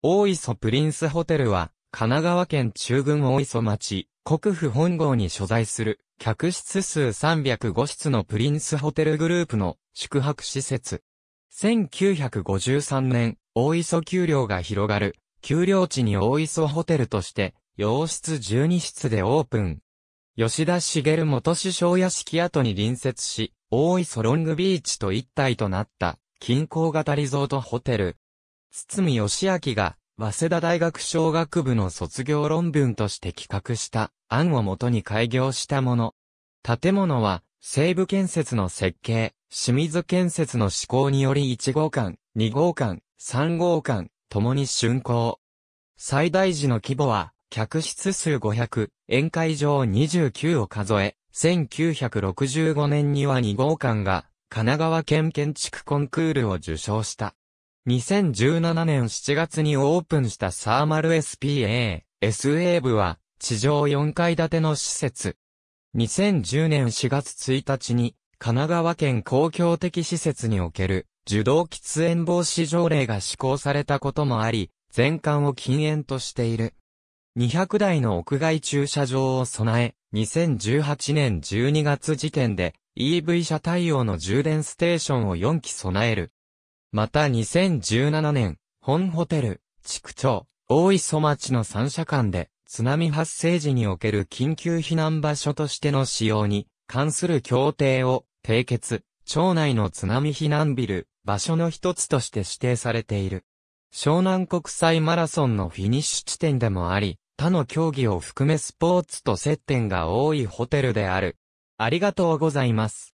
大磯プリンスホテルは、神奈川県中郡大磯町、国府本郷に所在する、客室数305室のプリンスホテルグループの宿泊施設。1953年、大磯丘陵が広がる、丘陵地に大磯ホテルとして、洋室12室でオープン。吉田茂元首相屋敷跡に隣接し、大磯ロングビーチと一体となった、近郊型リゾートホテル。堤義明が早稲田大学商学部の卒業論文として企画した案をもとに開業したもの。建物は、西部建設の設計、清水建設の施行により1号館、2号館、3号館、共に竣工。最大時の規模は、客室数500、宴会場29を数え、1965年には2号館が、神奈川県建築コンクールを受賞した。2017年7月にオープンしたサーマル SPA、SA 部は、地上4階建ての施設。2010年4月1日に、神奈川県公共的施設における、受動喫煙防止条例が施行されたこともあり、全館を禁煙としている。200台の屋外駐車場を備え、2018年12月時点で EV 車対応の充電ステーションを4基備える。また2017年、本ホテル、地区長、大磯町の三社間で、津波発生時における緊急避難場所としての使用に関する協定を締結、町内の津波避難ビル、場所の一つとして指定されている。湘南国際マラソンのフィニッシュ地点でもあり、他の競技を含めスポーツと接点が多いホテルである。ありがとうございます。